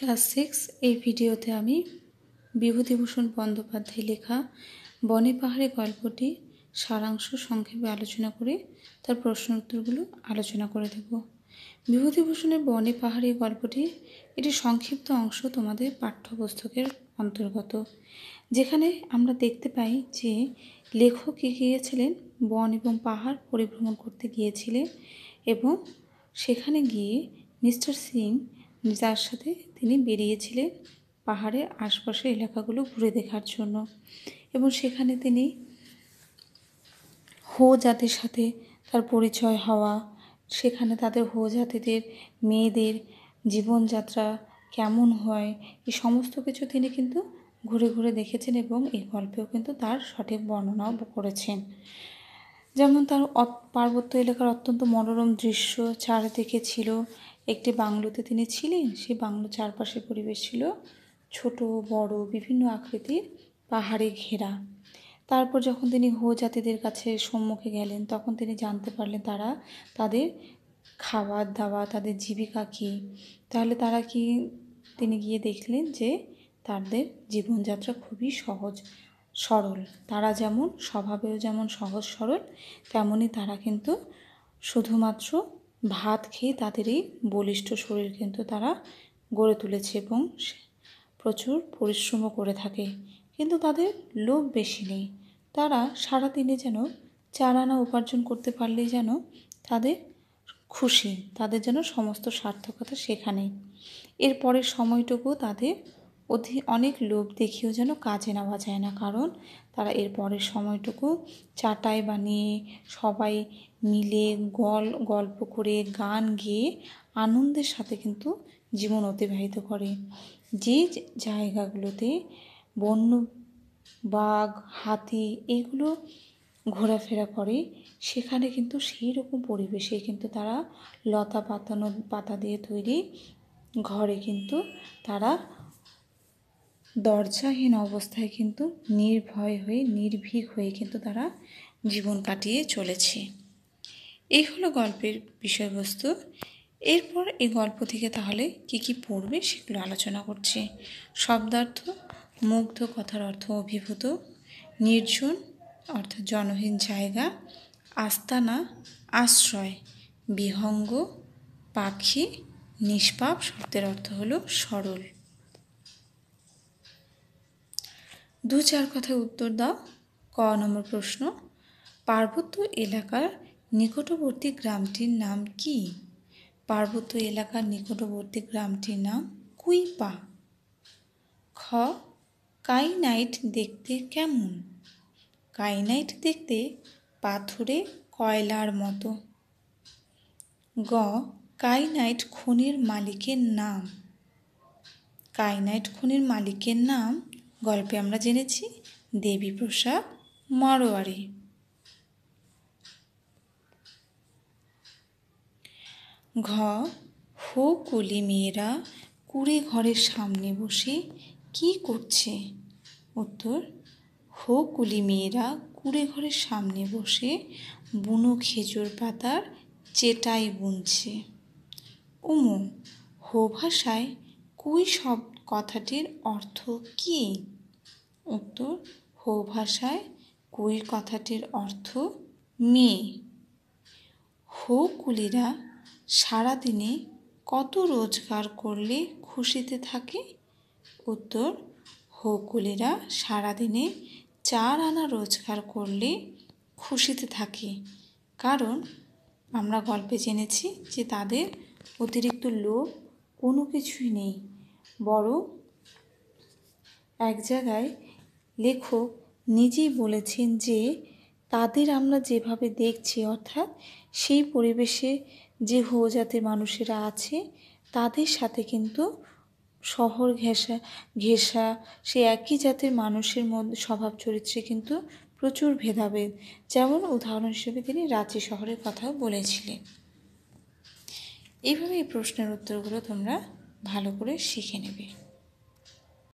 class six এই ভিডিওতে আমি বিভূতিভূষণ বন্দ্যোপাধ্যায় লেখা বনে পাহাড়ে গল্পটি সারাংশ সংক্ষেপে আলোচনা করে তার প্রশ্ন উত্তরগুলো আলোচনা করে দেব বিভূতিভূষণের বনে পাহাড়ি গল্পটি এটি সংক্ষিপ্ত অংশ তোমাদের পাঠ্যপুস্তকের অন্তর্গত যেখানে আমরা দেখতে পাই যে লেখক গিয়েছিলেন বন এবং পাহাড় পরিভ্রমণ করতে গিয়েছিলেন এবং সেখানে গিয়ে মিস্টার সিং যার সাথে তিনি বেরিয়েছিলেন পাহাড়ে আশপাশের এলাকাগুলো ঘুরে দেখার জন্য এবং সেখানে তিনি হো জাতির সাথে তার পরিচয় হওয়া সেখানে তাদের হো জাতিদের মেয়েদের জীবনযাত্রা কেমন হয় এই সমস্ত কিছু তিনি কিন্তু ঘুরে ঘুরে দেখেছেন এবং এই গল্পেও কিন্তু তার সঠিক বর্ণনাও করেছেন যেমন তার পার্বত্য এলাকার অত্যন্ত মনোরম দৃশ্য চারিদিকে ছিল একটি বাংলোতে তিনি ছিলেন সেই বাংলো চারপাশের পরিবেশ ছিল ছোট বড় বিভিন্ন আকৃতির পাহাড়ে ঘেরা তারপর যখন তিনি হো জাতিদের কাছে সম্মুখে গেলেন তখন তিনি জানতে পারলেন তারা তাদের খাবার দাওয়া তাদের জীবিকা কী তাহলে তারা কি তিনি গিয়ে দেখলেন যে তাদের জীবনযাত্রা খুবই সহজ সরল তারা যেমন স্বভাবেও যেমন সহজ সরল তেমনই তারা কিন্তু শুধুমাত্র ভাত খেয়ে তাদের এই বলিষ্ঠ শরীর কিন্তু তারা গড়ে তুলেছে এবং প্রচুর পরিশ্রমও করে থাকে কিন্তু তাদের লোভ বেশি নেই তারা সারাদিনে যেন চারানা আনা উপার্জন করতে পারলেই যেন তাদের খুশি তাদের যেন সমস্ত সার্থকতা সেখানেই এরপরের সময়টুকু তাদের অতি অনেক লোভ দেখিয়েও যেন কাজে নেওয়া যায় না কারণ তারা এর পরের সময়টুকু চাটাই বানিয়ে সবাই মিলে গল গল্প করে গান গেয়ে আনন্দের সাথে কিন্তু জীবন অতিবাহিত করে যে জায়গাগুলোতে বন্য বাঘ হাতি এগুলো ঘোরাফেরা করে সেখানে কিন্তু সেই রকম পরিবেশে কিন্তু তারা লতা পাতানো পাতা দিয়ে তৈরি ঘরে কিন্তু তারা দরজাহীন অবস্থায় কিন্তু নির্ভয় হয়ে নির্ভীক হয়ে কিন্তু তারা জীবন কাটিয়ে চলেছে এই হলো গল্পের বিষয়বস্তু এরপর এই গল্প থেকে তাহলে কি কি পড়বে সেগুলো আলোচনা করছি শব্দার্থ মুগ্ধ কথার অর্থ অভিভূত নির্জন অর্থাৎ জনহীন জায়গা আস্তানা আশ্রয় বিহঙ্গ পাখি নিষ্পাপ শব্দের অর্থ হলো সরল দু চার কথায় উত্তর দাও ক নম্বর প্রশ্ন পার্বত্য এলাকার নিকটবর্তী গ্রামটির নাম কি পার্বত্য এলাকার নিকটবর্তী গ্রামটির নাম কুইপা খ কাইনাইট দেখতে কেমন কাইনাইট দেখতে পাথরে কয়লার মতো গ কাইনাইট খনির মালিকের নাম কাইনাইট খনির মালিকের নাম গল্পে আমরা জেনেছি দেবী প্রসাদ মারোয়ারি ঘ হো কুলি মেয়েরা কুড়ে ঘরের সামনে বসে কি করছে উত্তর হো কুলি মেয়েরা কুড়ে ঘরের সামনে বসে বুনো খেজুর পাতার চেটাই বুনছে উমু হো ভাষায় কুই শব কথাটির অর্থ কী উত্তর হো ভাষায় কুই কথাটির অর্থ মেয়ে হো কুলিরা সারাদিনে কত রোজগার করলে খুশিতে থাকে উত্তর কুলিরা সারাদিনে চার আনা রোজগার করলে খুশিতে থাকে কারণ আমরা গল্পে জেনেছি যে তাদের অতিরিক্ত লোভ কোনো কিছুই নেই বরং এক জায়গায় লেখক নিজেই বলেছেন যে তাদের আমরা যেভাবে দেখছি অর্থাৎ সেই পরিবেশে যে জাতের মানুষেরা আছে তাদের সাথে কিন্তু শহর ঘেঁষা ঘেঁষা সে একই জাতের মানুষের মধ্যে স্বভাব চরিত্রে কিন্তু প্রচুর ভেদাভেদ যেমন উদাহরণ হিসেবে তিনি রাঁচি শহরের কথাও বলেছিলেন এইভাবে এই প্রশ্নের উত্তরগুলো তোমরা ভালো করে শিখে নেবে